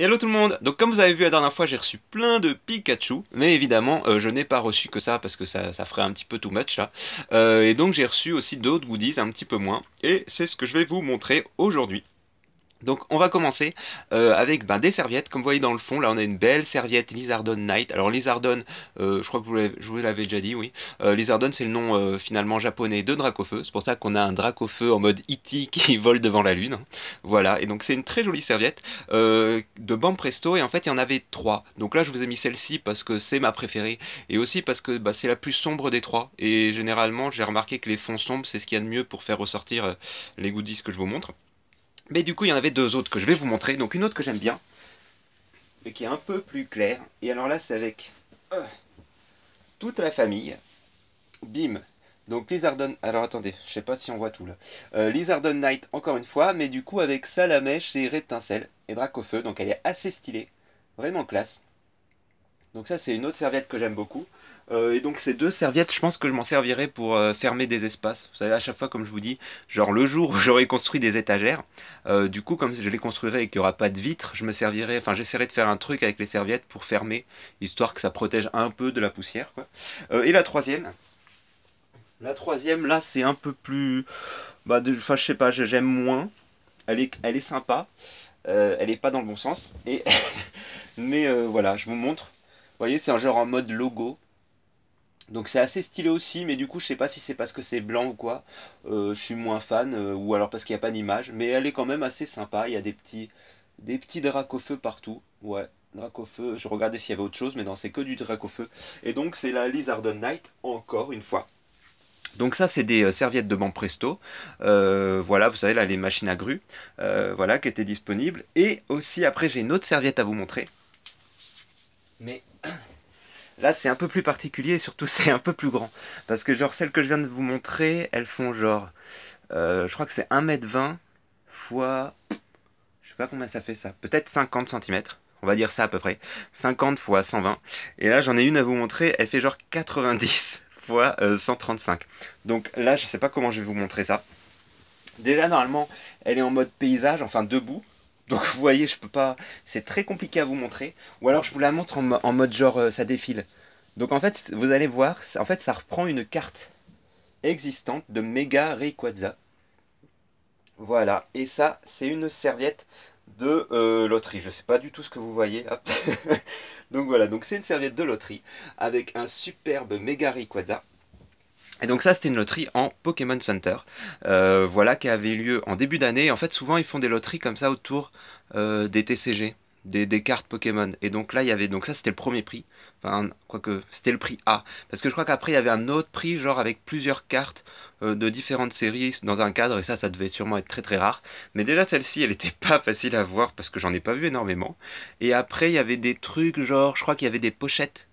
Hello tout le monde Donc comme vous avez vu la dernière fois, j'ai reçu plein de Pikachu, mais évidemment, euh, je n'ai pas reçu que ça, parce que ça, ferait un petit peu too much là. Euh, et donc j'ai reçu aussi d'autres goodies, un petit peu moins, et c'est ce que je vais vous montrer aujourd'hui. Donc on va commencer euh, avec ben, des serviettes, comme vous voyez dans le fond, là on a une belle serviette Lizardon Knight. Alors Lizardon, euh, je crois que vous l'avais déjà dit, oui. Euh, Lizardon c'est le nom finalement japonais de Dracofeu, c'est pour ça qu'on a un Dracofeu en mode E.T. qui vole devant la lune. Voilà, et donc c'est une très jolie serviette de presto et en fait il y en avait trois. Donc là je vous ai mis celle-ci parce que c'est ma préférée, et aussi parce que bah, c'est la plus sombre des trois, et généralement j'ai remarqué que les fonds sombres c'est ce qu'il y a de mieux pour faire ressortir les goodies que je vous montre. Mais du coup, il y en avait deux autres que je vais vous montrer. Donc une autre que j'aime bien, mais qui est un peu plus claire. Et alors là, c'est avec euh, toute la famille. Bim donc Lizardon, alors attendez, je sais pas si on voit tout là. Euh, Lizardon Knight encore une fois, mais du coup avec mèche, les Reptincelle et draco feu, donc elle est assez stylée, vraiment classe. Donc ça c'est une autre serviette que j'aime beaucoup. Euh, et donc ces deux serviettes, je pense que je m'en servirai pour euh, fermer des espaces. Vous savez, à chaque fois, comme je vous dis, genre le jour où j'aurai construit des étagères, euh, du coup, comme je les construirai et qu'il n'y aura pas de vitres, je me servirai, enfin j'essaierai de faire un truc avec les serviettes pour fermer, histoire que ça protège un peu de la poussière. et la troisième, la troisième là c'est un peu plus, bah, enfin je sais pas, j'aime moins. Elle est, elle est sympa, elle n'est pas dans le bon sens. Et mais voilà, je vous montre voyez, c'est un genre en mode logo. Donc c'est assez stylé aussi, mais du coup je sais pas si c'est parce que c'est blanc ou quoi. Euh, je suis moins fan, euh, ou alors parce qu'il n'y a pas d'image. Mais elle est quand même assez sympa, il y a des petits, des petits dracs au feu partout. Ouais, drac au feu, je regardais s'il y avait autre chose, mais non c'est que du drac au feu. Et donc c'est la Lizardon Knight, encore une fois. Donc ça, c'est des euh, serviettes de banc Presto. voilà, vous savez, là, les machines à grue, voilà, qui étaient disponibles. Et aussi, après, j'ai une autre serviette à vous montrer. Mais Là, c'est un peu plus particulier et surtout, c'est un peu plus grand. Parce que, genre, celles que je viens de vous montrer, elles font genre. Euh, je crois que c'est 1m20 fois. Je sais pas combien ça fait ça. Peut-être 50 cm. On va dire ça à peu près. 50 fois 120. Et là, j'en ai une à vous montrer. Elle fait genre 90 x 135. Donc là, je sais pas comment je vais vous montrer ça. Déjà, normalement, elle est en mode paysage, enfin debout. Donc vous voyez, je peux pas. C'est très compliqué à vous montrer. Ou alors je vous la montre en, mode genre euh, ça défile. Donc en fait, vous allez voir, en fait, ça reprend une carte existante de Mega Rayquaza. Voilà, et ça, c'est une serviette de euh, loterie. Je ne sais pas du tout ce que vous voyez. donc voilà, donc c'est une serviette de loterie avec un superbe Mega Rayquaza. Et donc ça c'était une loterie en Pokémon Center, euh, voilà qui avait lieu en début d'année. En fait souvent ils font des loteries comme ça autour euh, des TCG, des, cartes Pokémon. Et donc là il y avait donc ça c'était le premier prix, enfin quoique c'était le prix A, parce que je crois qu'après il y avait un autre prix genre avec plusieurs cartes euh, de différentes séries dans un cadre et ça ça devait sûrement être très très rare. Mais déjà celle-ci elle n'était pas facile à voir parce que j'en ai pas vu énormément. Et après il y avait des trucs genre je crois qu'il y avait des pochettes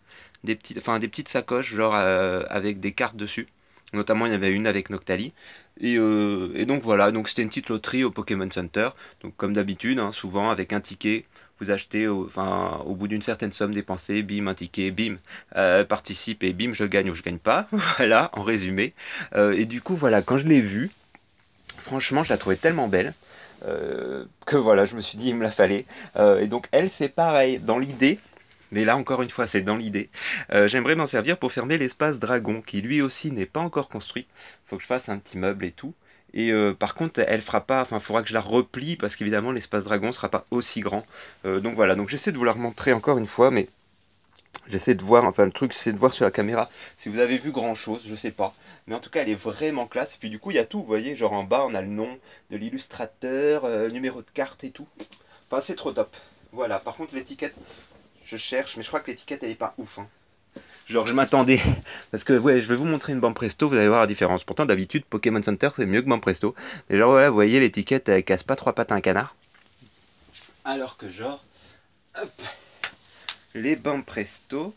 des petites, enfin, des petites sacoches genre avec des cartes dessus. Notamment, il y avait une avec Noctali. Euh, et, donc voilà, donc c'était une petite loterie au Pokémon Center. Donc comme d'habitude, hein, souvent avec un ticket, vous achetez au, enfin, au bout d'une certaine somme dépensée, bim, un ticket, bim, euh, participe et bim, je gagne ou je gagne pas. voilà, en résumé. Euh, et du coup, voilà, quand je l'ai vue, franchement, je la trouvais tellement belle. Euh, que voilà, je me suis dit, il me la fallait. et donc, elle, c'est pareil. Dans l'idée, mais là, encore une fois, c'est dans l'idée. Euh, j'aimerais m'en servir pour fermer l'espace dragon, qui lui aussi n'est pas encore construit. faut que je fasse un petit meuble et tout. Et euh, par contre, elle fera pas, enfin, il faudra que je la replie parce qu'évidemment, l'espace dragon sera pas aussi grand. Euh, donc voilà, donc j'essaie de vous la remontrer encore une fois, mais j'essaie de voir, enfin, le truc, c'est de voir sur la caméra si vous avez vu grand chose, je sais pas. Mais en tout cas, elle est vraiment classe. Et puis du coup, il y a tout, vous voyez, genre en bas, on a le nom de l'illustrateur, numéro de carte et tout. Enfin, c'est trop top. Voilà, par contre, l'étiquette, je cherche, mais je crois que l'étiquette, elle est pas ouf. Hein. Genre, je m'attendais. Parce que, ouais, je vais vous montrer une bande presto, vous allez voir la différence. Pourtant, d'habitude, Pokémon Center, c'est mieux que bande presto. Mais genre, voilà, vous voyez, l'étiquette, elle casse pas trois pattes à un canard. Alors que, genre, hop, les bandes presto.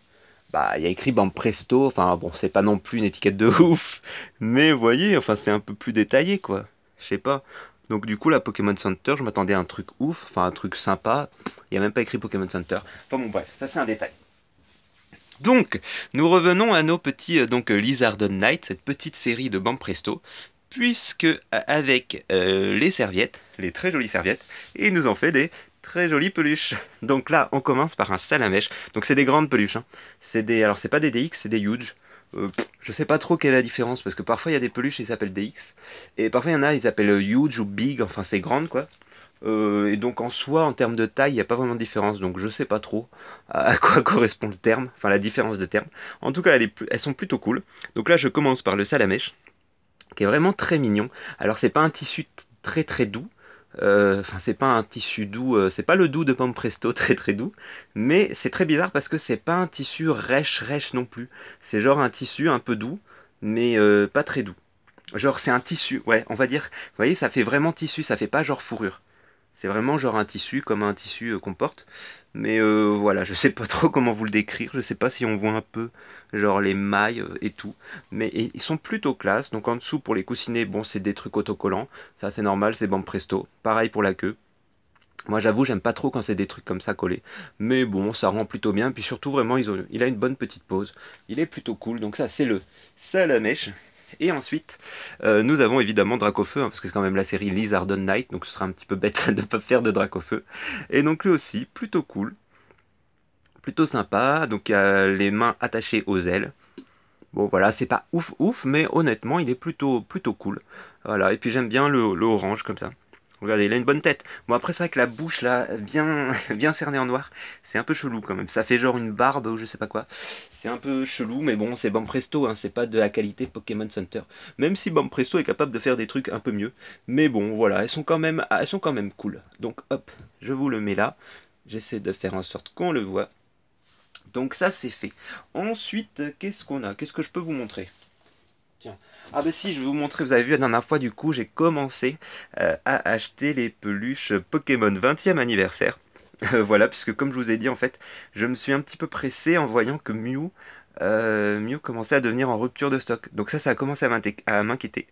Bah, il y a écrit bande Presto, enfin bon, c'est pas non plus une étiquette de ouf, mais vous voyez, enfin c'est un peu plus détaillé quoi. Je sais pas. Donc du coup, la Pokémon Center, je m'attendais à un truc ouf, enfin un truc sympa. Il n'y a même pas écrit Pokémon Center. Enfin bon, bref, ça c'est un détail. Donc, nous revenons à nos petits euh, donc euh, Lizardon Knight, cette petite série de Bam Presto, puisque euh, avec les serviettes, les très jolies serviettes, ils nous en fait des très jolies peluches. Donc là, on commence par un salamèche. Donc c'est des grandes peluches. Hein. C'est des, alors c'est pas des DX, c'est des huge. Euh, je sais pas trop quelle est la différence parce que parfois il y a des peluches ils s'appellent DX et parfois il y en a ils s'appellent huge ou big, enfin c'est grande quoi. Euh, et donc en soi, en termes de taille, il n'y a pas vraiment de différence. Donc je sais pas trop à, quoi correspond le terme, enfin la différence de terme. En tout cas, elles, elles sont plutôt cool. Donc là, je commence par le salamèche, qui est vraiment très mignon. Alors c'est pas un tissu très très doux, euh, enfin, c'est pas un tissu doux, euh, c'est pas le doux de Pomme Presto, très très doux, mais c'est très bizarre parce que c'est pas un tissu rêche rêche non plus. C'est genre un tissu un peu doux, mais euh, pas très doux. Genre c'est un tissu, ouais, on va dire. Vous voyez, ça fait vraiment tissu, ça fait pas genre fourrure. C'est vraiment genre un tissu comme un tissu euh, qu'on porte. Mais euh, voilà, je sais pas trop comment vous le décrire. Je sais pas si on voit un peu genre les mailles euh, et tout. Mais ils sont plutôt classe. Donc en dessous pour les coussinets, bon c'est des trucs autocollants. Ça c'est normal, c'est bande presto. Pareil pour la queue. Moi j'avoue, j'aime pas trop quand c'est des trucs comme ça collés. Mais bon, ça rend plutôt bien. Puis surtout vraiment, il a une bonne petite pose. Il est plutôt cool. Donc ça c'est le mèche. Et ensuite, euh, nous avons évidemment Dracofeu, hein, parce que c'est quand même la série Lizardon Night Knight, donc ce sera un petit peu bête de ne pas faire de Dracofeu. Et donc lui aussi, plutôt cool, plutôt sympa, donc il a les mains attachées aux ailes. Bon voilà, c'est pas ouf ouf, mais honnêtement, il est plutôt plutôt cool. Voilà, et puis j'aime bien le, le orange comme ça. Regardez, il a une bonne tête. Bon, après c'est vrai que la bouche, là, bien, bien cernée en noir, c'est un peu chelou, quand même. Ça fait genre une barbe ou je sais pas quoi. C'est un peu chelou, mais bon, c'est Bampresto, hein, c'est pas de la qualité Pokémon Center. Même si Bampresto est capable de faire des trucs un peu mieux. Mais bon, voilà, elles sont quand même, elles sont quand même cool. Donc, hop, je vous le mets là. J'essaie de faire en sorte qu'on le voit. Donc ça, c'est fait. Ensuite, qu'est-ce qu'on a Qu'est-ce que je peux vous montrer ah bah si, je vais vous montrer, vous avez vu la dernière fois du coup j'ai commencé euh, à acheter les peluches Pokémon 20e anniversaire. Euh, voilà, puisque comme je vous ai dit en fait, je me suis un petit peu pressé en voyant que Mew euh, Mew commençait à devenir en rupture de stock. Donc ça, ça a commencé à m'inquiéter.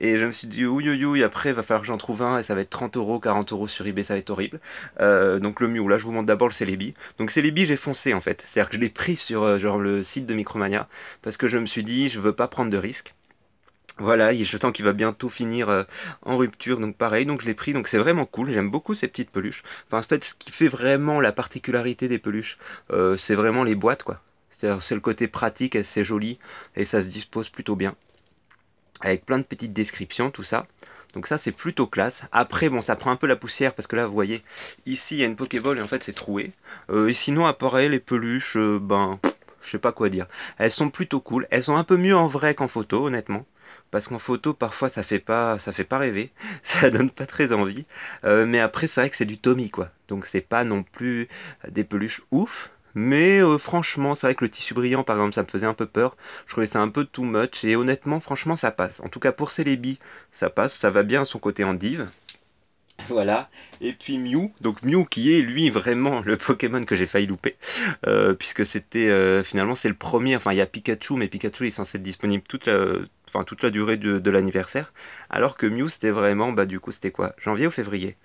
Et je me suis dit, oui, oui, oui, après, il va falloir que j'en trouve un, et ça va être 30 euros, 40 euros sur eBay, ça va être horrible. Euh, donc le Mew, là, je vous montre d'abord le Celebi. Donc Celebi, j'ai foncé, en fait. C'est-à-dire que je l'ai pris sur euh, genre, le site de Micromania, parce que je me suis dit, je veux pas prendre de risques. Voilà, je sens qu'il va bientôt finir euh, en rupture, donc pareil, donc je l'ai pris, donc c'est vraiment cool, j'aime beaucoup ces petites peluches. Enfin, en fait, ce qui fait vraiment la particularité des peluches, c'est vraiment les boîtes, quoi. C'est le côté pratique, c'est joli et ça se dispose plutôt bien. Avec plein de petites descriptions, tout ça. Donc ça, c'est plutôt classe. Après, bon, ça prend un peu la poussière parce que là, vous voyez, ici, il y a une Pokéball et en fait, c'est troué. Euh, et sinon, à les peluches, euh, ben, je sais pas quoi dire. Elles sont plutôt cool. Elles sont un peu mieux en vrai qu'en photo, honnêtement. Parce qu'en photo, parfois, ça fait pas, ça fait pas rêver. Ça donne pas très envie. Euh, mais après, c'est vrai que c'est du Tommy, quoi. Donc, c'est pas non plus des peluches ouf. Mais euh, franchement, c'est vrai que le tissu brillant, par exemple, ça me faisait un peu peur. Je trouvais ça un peu too much. Et honnêtement, franchement, ça passe. En tout cas, pour Celebi, ça passe. Ça va bien à son côté en div Voilà. Et puis Mew. Donc Mew qui est, lui, vraiment le Pokémon que j'ai failli louper. Euh, puisque c'était, euh, finalement, c'est le premier. Enfin, il y a Pikachu, mais Pikachu est censé être disponible toute la, enfin, toute la durée de, de l'anniversaire. Alors que Mew, c'était vraiment, bah du coup, c'était quoi Janvier ou février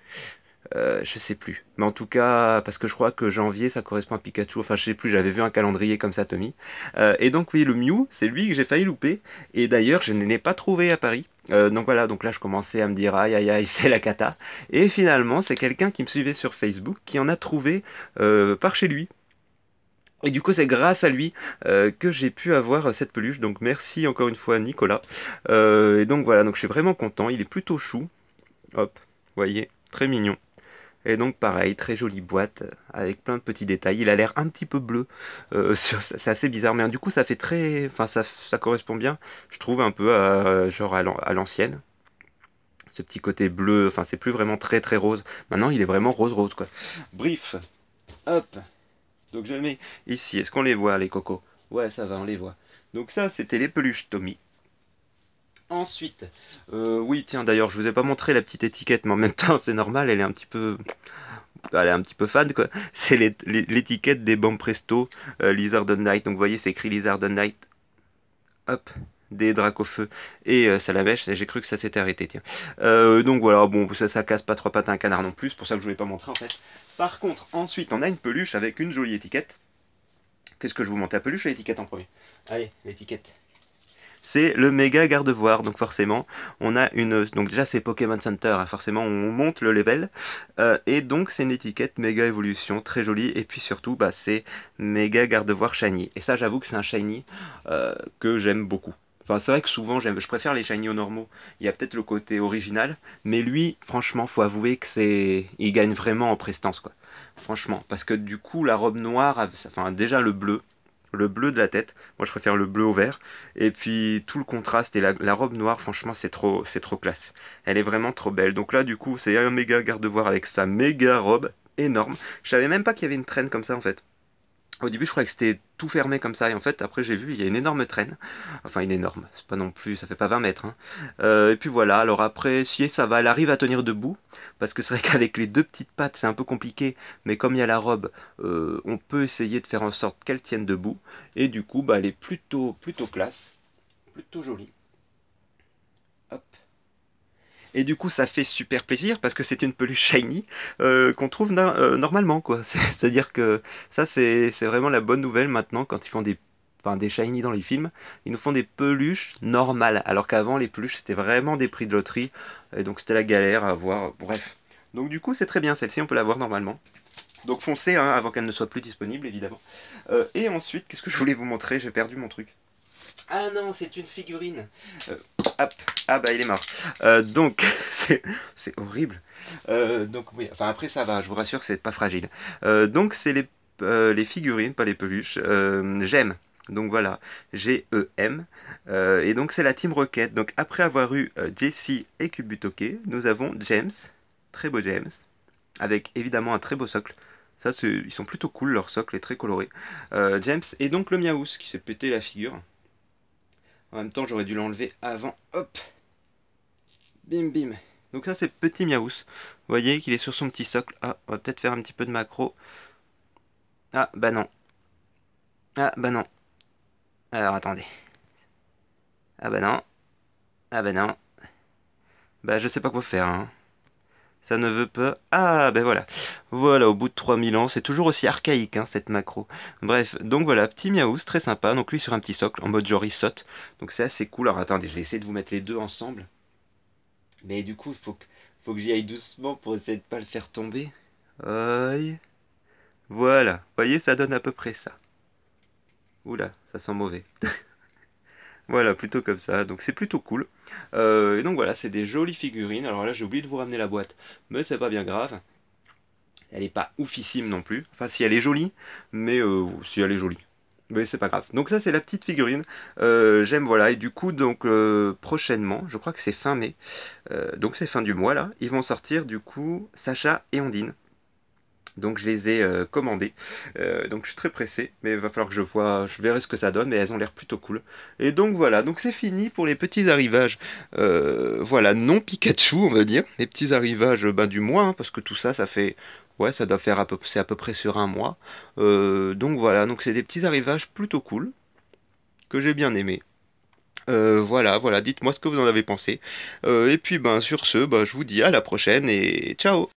euh, je sais plus. Mais en tout cas, parce que je crois que janvier, ça correspond à Pikachu. Enfin, je sais plus, j'avais vu un calendrier comme ça, Tommy. Euh, et donc, oui, le Mew, c'est lui que j'ai failli louper. Et d'ailleurs, je ne l'ai pas trouvé à Paris. Euh, donc voilà, donc là je commençais à me dire aïe aïe c'est la cata. Et finalement c'est quelqu'un qui me suivait sur Facebook qui en a trouvé par chez lui. Et du coup, c'est grâce à lui que j'ai pu avoir cette peluche. Donc, merci encore une fois, Nicolas. et donc, voilà, donc je suis vraiment content. Il est plutôt chou. Hop, voyez, très mignon. Et donc pareil, très jolie boîte avec plein de petits détails. Il a l'air un petit peu bleu. Euh, c'est assez bizarre, mais du coup ça fait très, enfin ça, correspond bien, je trouve un peu à, genre à l'ancienne. Ce petit côté bleu, enfin c'est plus vraiment très très rose. Maintenant il est vraiment rose rose quoi. Brief, hop. Donc je le mets ici. Est-ce qu'on les voit les cocos Ouais, ça va, on les voit. Donc ça c'était les peluches Tommy. Ensuite, euh, oui, tiens, d'ailleurs, je vous ai pas montré la petite étiquette, mais en même temps, c'est normal, elle est un petit peu. Elle est un petit peu fade quoi. C'est l'étiquette des bombes presto euh, Lizard of Night. Donc vous voyez, c'est écrit Lizard of Night. Hop, des dracs et feu et euh, Salamèche. J'ai cru que ça s'était arrêté, tiens. Euh, donc voilà, bon, ça, ça casse pas trois pattes à un canard non plus. C'est pour ça que je ne voulais pas montrer en fait. Par contre, ensuite, on a une peluche avec une jolie étiquette. Qu'est-ce que je vous montre La peluche l'étiquette en premier Allez, l'étiquette c'est le méga garde-voir, Donc forcément, on a une... Donc déjà c'est Pokémon Center, hein. forcément on monte le level. Euh, et donc c'est une étiquette méga évolution, très jolie. Et puis surtout, bah, c'est méga garde-voir shiny. Et ça j'avoue que c'est un shiny euh, que j'aime beaucoup. Enfin, c'est vrai que souvent, j'aime, je préfère les shiny aux normaux. Il y a peut-être le côté original, mais lui, franchement, faut avouer que c'est, il gagne vraiment en prestance, quoi. Franchement, parce que du coup, la robe noire, enfin, déjà le bleu, le bleu de la tête. Moi, je préfère le bleu au vert. Et puis tout le contraste et la, robe noire, franchement, c'est trop, c'est trop classe. Elle est vraiment trop belle. Donc là, du coup, c'est un méga garde voir avec sa méga robe énorme. Je savais même pas qu'il y avait une traîne comme ça en fait. Au début, je croyais que c'était tout fermé comme ça, et en fait, après, j'ai vu, il y a une énorme traîne. Enfin, une énorme, c'est pas non plus, ça fait pas 20 mètres. Hein. Euh, et puis voilà, alors après, si ça va, elle arrive à tenir debout, parce que c'est vrai qu'avec les deux petites pattes, c'est un peu compliqué, mais comme il y a la robe, euh, on peut essayer de faire en sorte qu'elle tienne debout, et du coup, bah, elle est plutôt, plutôt classe, plutôt jolie. Et du coup, ça fait super plaisir parce que c'est une peluche shiny euh, qu'on trouve euh, normalement, quoi. C'est-à-dire que ça, c'est vraiment la bonne nouvelle maintenant quand ils font des des shiny dans les films, ils nous font des peluches normales, alors qu'avant les peluches c'était vraiment des prix de loterie, et donc c'était la galère à avoir, bref. Donc du coup c'est très bien, celle-ci on peut l'avoir normalement. Donc foncez hein, avant qu'elle ne soit plus disponible évidemment. Euh, et ensuite, qu'est-ce que je voulais vous montrer J'ai perdu mon truc. Ah non, c'est une figurine. Euh, hop. Ah bah il est mort. Euh, donc, c'est horrible. Euh, donc oui, enfin après ça va, je vous rassure, c'est pas fragile. donc c'est les, figurines, pas les peluches. J'aime. Donc voilà, G-E-M. et donc c'est la Team Rocket. Donc après avoir eu Jessie et Kubutoke, nous avons James. Très beau James. Avec évidemment un très beau socle. Ça, ils sont plutôt cool, leur socle est très coloré. James et donc le Miaous qui s'est pété la figure. En même temps, j'aurais dû l'enlever avant. Hop Bim bim Donc ça, c'est petit Miaous. Vous voyez qu'il est sur son petit socle. Ah, on va peut-être faire un petit peu de macro. Ah, bah non. Ah, bah non. Alors, attendez. Ah, bah non. Ah, bah non. Bah, je sais pas quoi faire, hein. Ça ne veut pas... Ah, ben voilà. Voilà, au bout de 3000 ans, c'est toujours aussi archaïque, hein, cette macro. Bref, donc voilà, petit miaouz, très sympa. Donc lui sur un petit socle, en mode genre il saute. Donc c'est assez cool. Alors attendez, je vais essayer de vous mettre les deux ensemble. Mais du coup, il faut que, faut que j'y aille doucement pour essayer de pas le faire tomber. Aïe. Voilà, voyez, ça donne à peu près ça. Oula, ça sent mauvais. Voilà, plutôt comme ça, donc c'est plutôt cool. Euh, et donc voilà, c'est des jolies figurines. Alors là, j'ai oublié de vous ramener la boîte, mais c'est pas bien grave. Elle n'est pas oufissime non plus. Enfin, si elle est jolie, mais euh, si elle est jolie. Mais c'est pas grave. Donc ça c'est la petite figurine. Euh, j'aime voilà. Et du coup donc prochainement, je crois que c'est fin mai. donc c'est fin du mois là. Ils vont sortir du coup Sacha et Ondine. Donc je les ai euh, commandés. Euh, donc je suis très pressé, mais il va falloir que je vois, je verrai ce que ça donne, mais elles ont l'air plutôt cool. Et donc voilà, donc c'est fini pour les petits arrivages. Euh, voilà, non Pikachu on va dire. Les petits arrivages ben, du mois, hein, parce que tout ça, ça fait ouais, ça doit faire à peu, c'est à peu près sur un mois. donc voilà, donc c'est des petits arrivages plutôt cool que j'ai bien aimé. voilà, voilà, dites-moi ce que vous en avez pensé. et puis ben sur ce, ben, je vous dis à la prochaine et ciao